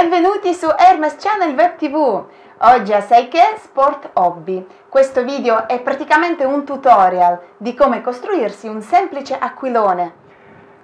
Benvenuti su Hermes Channel Web TV. Oggi a 6 che Sport Hobby. Questo video è praticamente un tutorial di come costruirsi un semplice aquilone.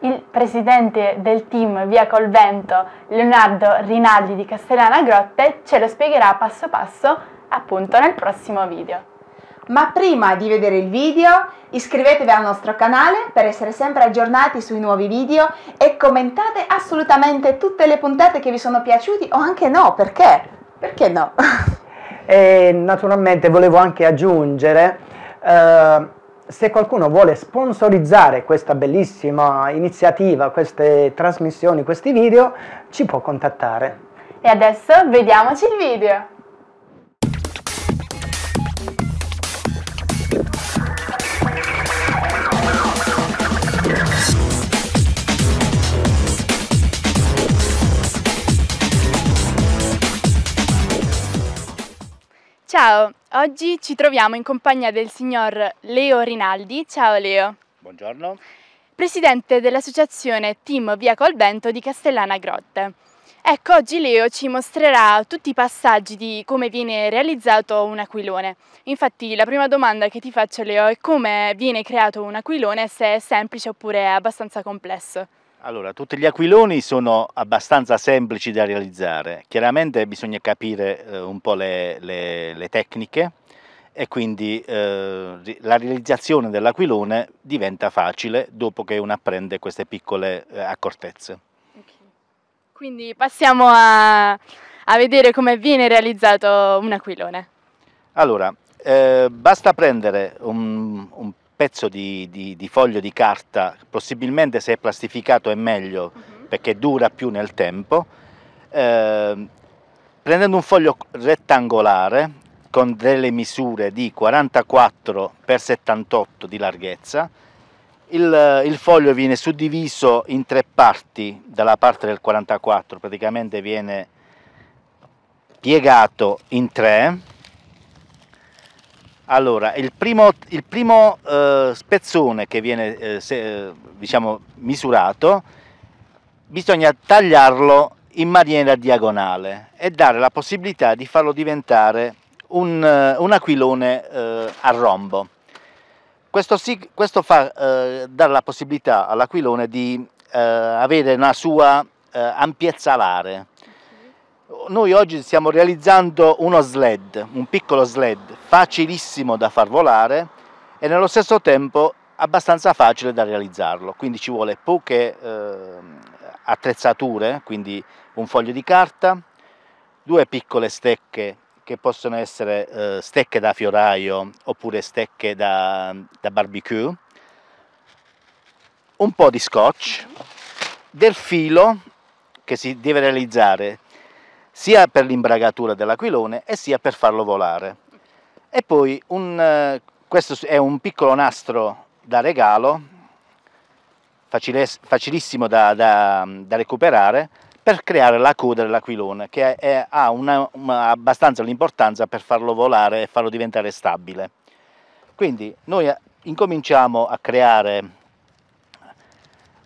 Il presidente del team Via Col Vento, Leonardo Rinaldi di Castellana Grotte, ce lo spiegherà passo passo appunto nel prossimo video. Ma prima di vedere il video iscrivetevi al nostro canale per essere sempre aggiornati sui nuovi video e commentate assolutamente tutte le puntate che vi sono piaciute o anche no, perché? Perché no? e naturalmente volevo anche aggiungere, eh, se qualcuno vuole sponsorizzare questa bellissima iniziativa, queste trasmissioni, questi video, ci può contattare. E adesso vediamoci il video! Ciao, oggi ci troviamo in compagnia del signor Leo Rinaldi. Ciao Leo. Buongiorno. Presidente dell'associazione Team Via Col Vento di Castellana Grotte. Ecco, oggi Leo ci mostrerà tutti i passaggi di come viene realizzato un aquilone. Infatti la prima domanda che ti faccio Leo è come viene creato un aquilone, se è semplice oppure è abbastanza complesso. Allora, tutti gli aquiloni sono abbastanza semplici da realizzare, chiaramente bisogna capire eh, un po' le, le, le, tecniche e quindi eh, la realizzazione dell'aquilone diventa facile dopo che uno apprende queste piccole eh, accortezze. Okay. Quindi passiamo a, a vedere come viene realizzato un aquilone. Allora, eh, basta prendere un, un pezzo di, di, di, foglio di carta, possibilmente se è plastificato è meglio mhm. perché dura più nel tempo, eh, prendendo un foglio rettangolare con delle misure di 44 x 78 di larghezza, il, il, foglio viene suddiviso in tre parti dalla parte del 44, praticamente viene piegato in tre, allora, il primo, il primo eh, spezzone che viene eh, se, eh, diciamo, misurato, bisogna tagliarlo in maniera diagonale e dare la possibilità di farlo diventare un, eh, un aquilone eh, a rombo. Questo, questo fa eh, dare la possibilità all'aquilone di eh, avere una sua eh, ampiezza alare, noi oggi stiamo realizzando uno sled, un piccolo sled, facilissimo da far volare e nello stesso tempo abbastanza facile da realizzarlo, quindi ci vuole poche eh, attrezzature, quindi un foglio di carta, due piccole stecche che possono essere eh, stecche da fioraio oppure stecche da, da barbecue, un po' di scotch, del filo che si deve realizzare sia per l'imbragatura dell'aquilone e sia per farlo volare. E poi un, eh, questo è un piccolo nastro da regalo, facilissimo da, da, da recuperare, per creare la coda dell'aquilone che è, ha una, una, abbastanza l'importanza per farlo volare e farlo diventare stabile. Quindi noi eh, incominciamo a creare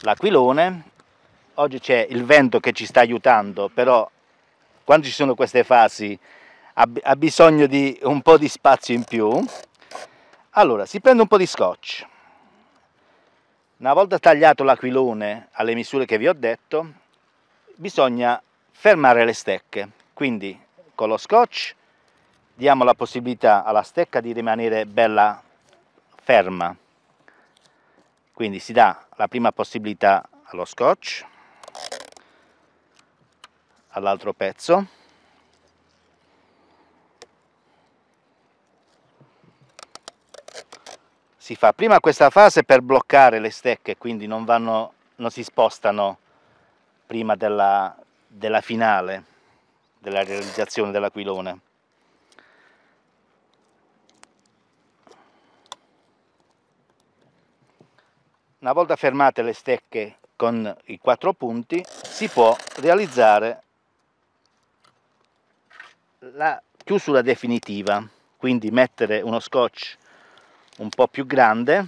l'aquilone, oggi c'è il vento che ci sta aiutando, però quando ci sono queste fasi ha bisogno di un po' di spazio in più allora si prende un po' di scotch una volta tagliato l'aquilone alle misure che vi ho detto bisogna fermare le stecche quindi con lo scotch diamo la possibilità alla stecca di rimanere bella ferma quindi si dà la prima possibilità allo scotch all'altro pezzo si fa prima questa fase per bloccare le stecche quindi non, vanno, non si spostano prima della, della finale della realizzazione dell'aquilone una volta fermate le stecche con i quattro punti si può realizzare la chiusura definitiva quindi mettere uno scotch un po' più grande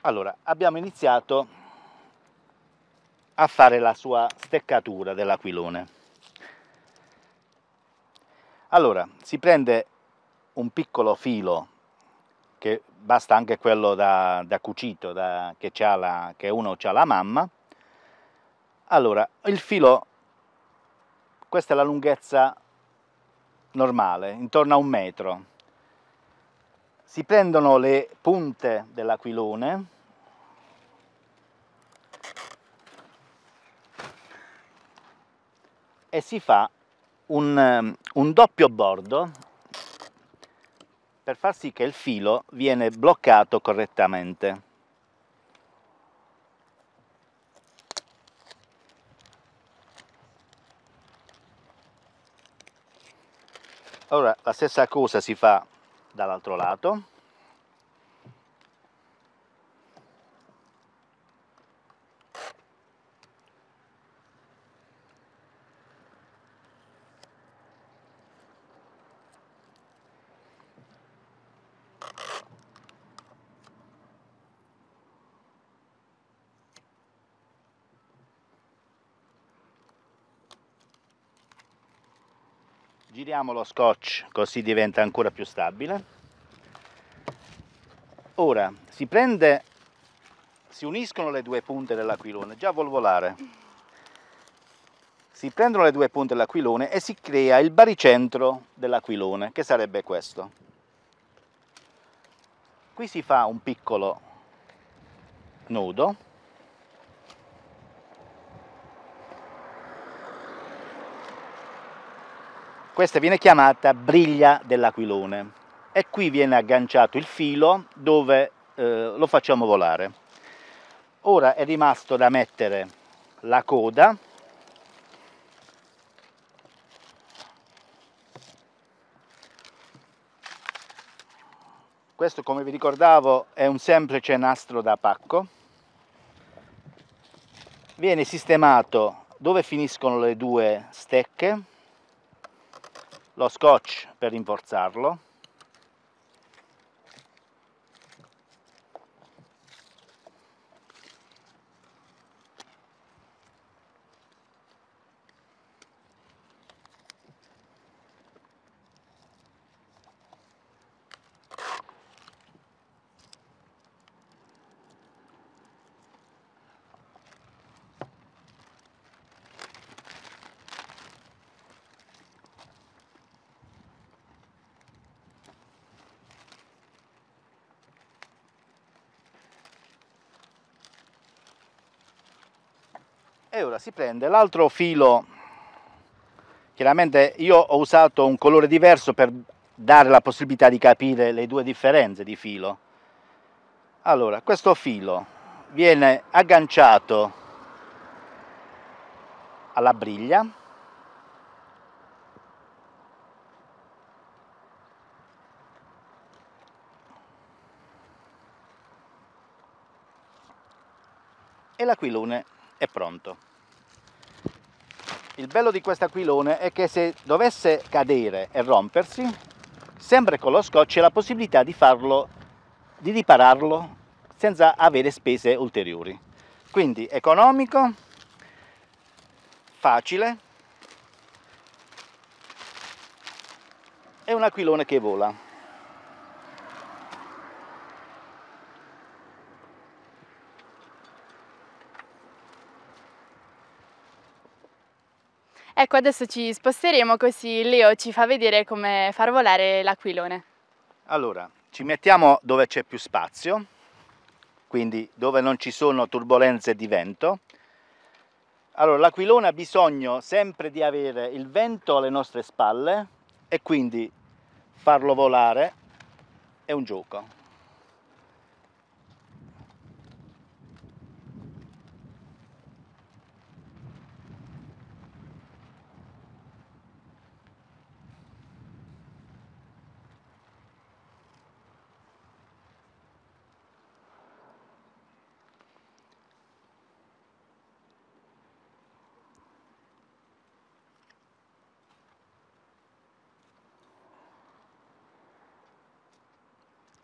allora abbiamo iniziato a fare la sua steccatura dell'aquilone allora si prende un piccolo filo che basta anche quello da, da cucito, da, che, la, che, uno ha la mamma. Allora, il filo, questa è la lunghezza normale, intorno a un metro. Si prendono le punte dell'aquilone, e si fa un, um, un doppio bordo per far sì che il filo viene bloccato correttamente. Ora la stessa cosa si fa dall'altro lato. giriamo lo scotch così diventa ancora più stabile ora si prende si uniscono le due punte dell'aquilone già vuol volare si prendono le due punte dell'aquilone e si crea il baricentro dell'aquilone che sarebbe questo qui si fa un piccolo nodo Questa viene chiamata briglia dell'aquilone e qui viene agganciato il filo dove eh, lo facciamo volare. Ora è rimasto da mettere la coda questo come vi ricordavo è un semplice nastro da pacco viene sistemato dove finiscono le due stecche lo scotch per rinforzarlo e ora si prende l'altro filo chiaramente io ho usato un colore diverso per dare la possibilità di capire le due differenze di filo allora questo filo viene agganciato alla briglia e l'aquilone è pronto il bello di questo aquilone è che se dovesse cadere e rompersi sempre con lo scotch c'è la possibilità di farlo di ripararlo senza avere spese ulteriori quindi economico facile è un aquilone che vola Ecco, adesso ci sposteremo così Leo ci fa vedere come far volare l'aquilone. Allora, ci mettiamo dove c'è più spazio, quindi dove non ci sono turbulenze di vento. Allora, l'aquilone ha bisogno sempre di avere il vento alle nostre spalle e quindi farlo volare è un gioco.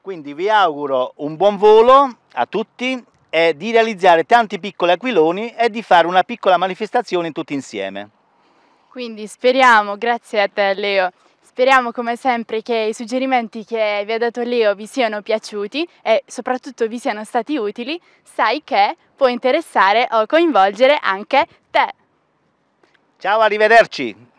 Quindi vi auguro un buon volo a tutti e di realizzare tanti piccoli aquiloni e di fare una piccola manifestazione tutti insieme. Quindi speriamo, grazie a te Leo, speriamo come sempre che i suggerimenti che vi ha dato Leo vi siano piaciuti e soprattutto vi siano stati utili, sai che può interessare o coinvolgere anche te. Ciao, arrivederci!